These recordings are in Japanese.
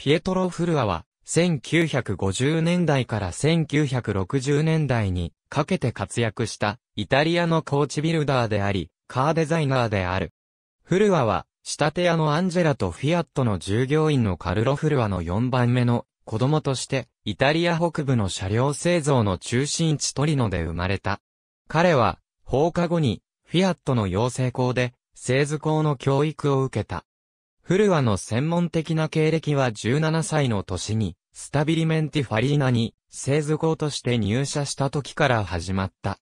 ピエトロ・フルアは、1950年代から1960年代にかけて活躍したイタリアのコーチビルダーであり、カーデザイナーである。フルアは、仕立て屋のアンジェラとフィアットの従業員のカルロ・フルアの4番目の子供として、イタリア北部の車両製造の中心地トリノで生まれた。彼は、放課後に、フィアットの養成校で、製図校の教育を受けた。フルアの専門的な経歴は17歳の年に、スタビリメンティファリーナに、製図工として入社した時から始まった。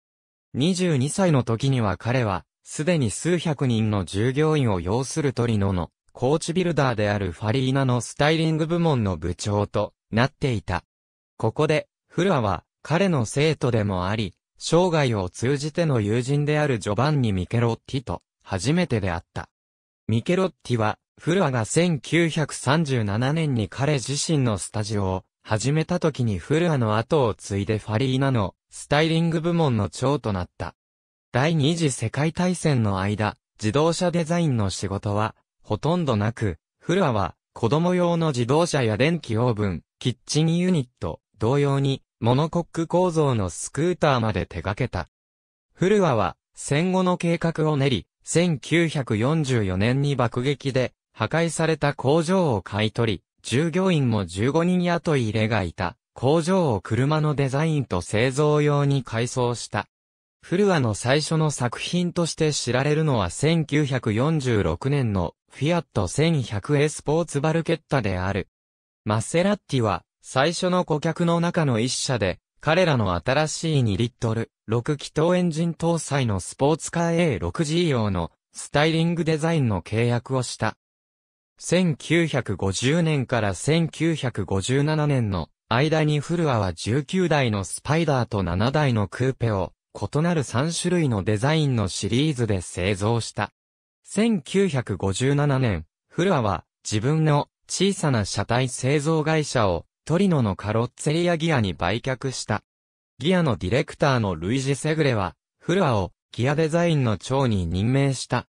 22歳の時には彼は、すでに数百人の従業員を要するトリノの、コーチビルダーであるファリーナのスタイリング部門の部長となっていた。ここで、フラは彼の生徒でもあり、生涯を通じての友人であるジョバンニ・ミケロッティと初めて出会った。ミケロッティはフルアが1937年に彼自身のスタジオを始めた時にフルアの後を継いでファリーナのスタイリング部門の長となった。第二次世界大戦の間、自動車デザインの仕事はほとんどなく、フルアは子供用の自動車や電気オーブン、キッチンユニット、同様にモノコック構造のスクーターまで手掛けた。フルアは戦後の計画を練り、1944年に爆撃で破壊された工場を買い取り、従業員も15人雇い入れがいた。工場を車のデザインと製造用に改装した。フルアの最初の作品として知られるのは1946年のフィアット 1100A スポーツバルケッタである。マッセラッティは最初の顧客の中の一社で、彼らの新しい2リットル、6気筒エンジン搭載のスポーツカー A6G 用のスタイリングデザインの契約をした。1950年から1957年の間にフルアは19台のスパイダーと7台のクーペを異なる3種類のデザインのシリーズで製造した。1957年、フルアは自分の小さな車体製造会社をトリノのカロッツェリアギアに売却した。ギアのディレクターのルイジ・セグレは、フルアをギアデザインの長に任命した。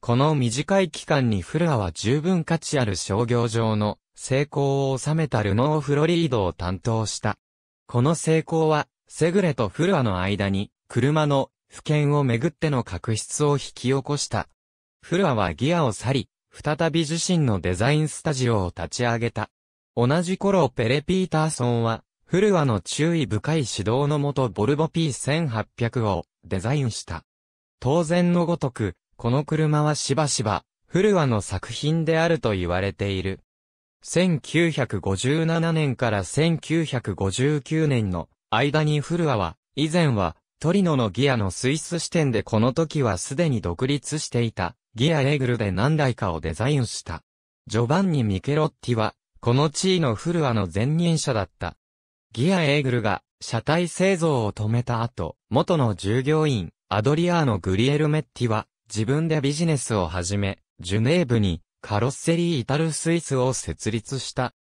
この短い期間にフルアは十分価値ある商業上の成功を収めたルノーフロリードを担当した。この成功は、セグレとフルアの間に、車の、不見をめぐっての確執を引き起こした。フルアはギアを去り、再び自身のデザインスタジオを立ち上げた。同じ頃ペレ・ピーターソンは、フルアの注意深い指導のもとボルボ P1800 をデザインした。当然のごとく、この車はしばしば、フルアの作品であると言われている。1957年から1959年の間にフルアは、以前は、トリノのギアのスイス支店でこの時はすでに独立していた、ギアエーグルで何台かをデザインした。ジョバンニ・ミケロッティは、この地位のフルアの前任者だった。ギアエーグルが、車体製造を止めた後、元の従業員、アドリアーノ・グリエルメッティは、自分でビジネスを始め、ジュネーブにカロッセリーイタルスイスを設立した。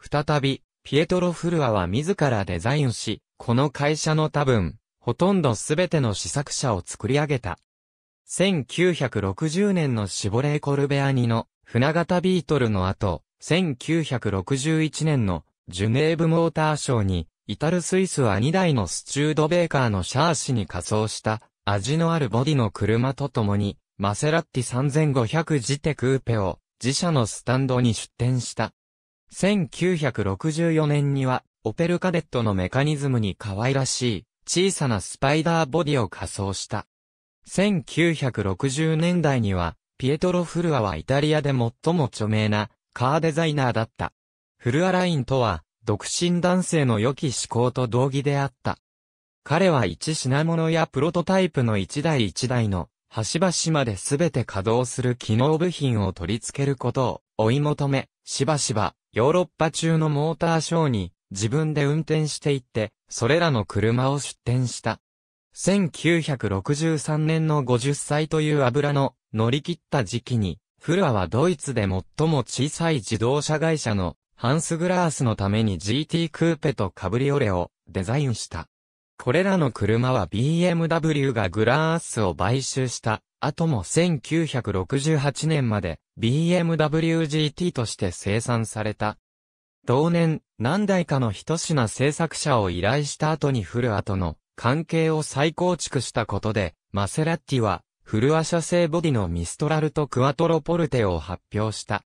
再び、ピエトロ・フルアは自らデザインし、この会社の多分、ほとんどすべての試作車を作り上げた。1960年のシボレー・コルベアニの船型ビートルの後、1961年のジュネーブモーターショーに、イタルスイスは2台のスチュードベーカーのシャーシに仮装した味のあるボディの車とともに、マセラッティ3500ジテクーペを自社のスタンドに出展した。1964年には、オペルカデットのメカニズムに可愛らしい、小さなスパイダーボディを仮装した。1960年代には、ピエトロ・フルアはイタリアで最も著名なカーデザイナーだった。フルアラインとは、独身男性の良き思考と同義であった。彼は一品物やプロトタイプの一台一台の、端々まで全て稼働する機能部品を取り付けることを追い求め、しばしばヨーロッパ中のモーターショーに自分で運転していって、それらの車を出展した。1963年の50歳という油の乗り切った時期に、フラはドイツで最も小さい自動車会社のハンス・グラースのために GT クーペとカブリオレをデザインした。これらの車は BMW がグラースを買収した後も1968年まで BMW GT として生産された。同年、何台かの一品製作者を依頼した後にフルアとの関係を再構築したことで、マセラッティはフルア社製ボディのミストラルとクワトロポルテを発表した。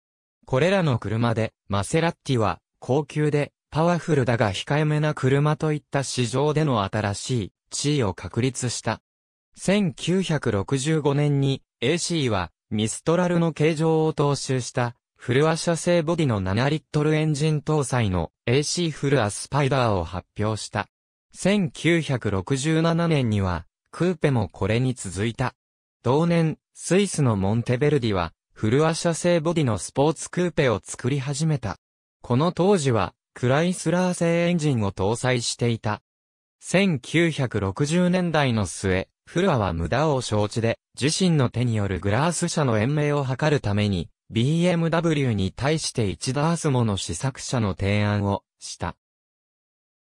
これらの車で、マセラッティは高級でパワフルだが控えめな車といった市場での新しい地位を確立した。1965年に AC はミストラルの形状を踏襲したフルア社製ボディの7リットルエンジン搭載の AC フルアスパイダーを発表した。1967年にはクーペもこれに続いた。同年、スイスのモンテベルディはフルア社製ボディのスポーツクーペを作り始めた。この当時はクライスラー製エンジンを搭載していた。1960年代の末、フラは無駄を承知で、自身の手によるグラース車の延命を図るために、BMW に対して1ダースもの試作車の提案をした。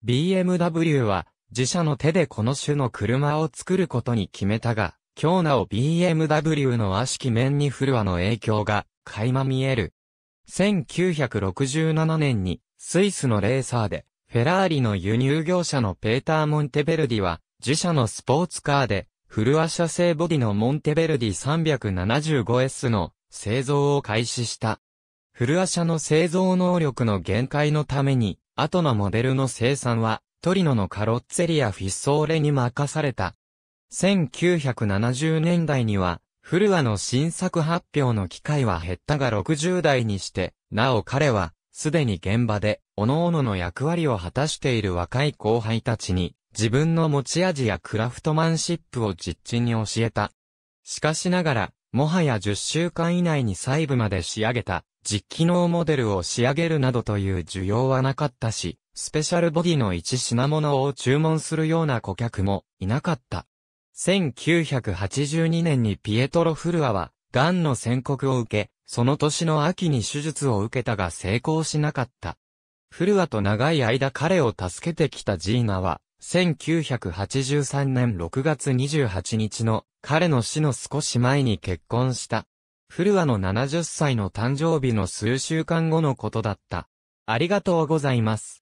BMW は自社の手でこの種の車を作ることに決めたが、今日なお BMW の悪しき面にフルアの影響が垣間見える。1967年にスイスのレーサーで、フェラーリの輸入業者のペーター・モンテベルディは、自社のスポーツカーで、フルア社製ボディのモンテベルディ 375S の製造を開始した。フルア社の製造能力の限界のために、後のモデルの生産は、トリノのカロッツェリアフィッソーレに任された。1970年代には、フルアの新作発表の機会は減ったが60代にして、なお彼は、すでに現場で、各々の役割を果たしている若い後輩たちに、自分の持ち味やクラフトマンシップを実地に教えた。しかしながら、もはや10週間以内に細部まで仕上げた、実機能モデルを仕上げるなどという需要はなかったし、スペシャルボディの一品物を注文するような顧客もいなかった。1982年にピエトロ・フルアは、癌の宣告を受け、その年の秋に手術を受けたが成功しなかった。古和と長い間彼を助けてきたジーナは、1983年6月28日の彼の死の少し前に結婚した。古和の70歳の誕生日の数週間後のことだった。ありがとうございます。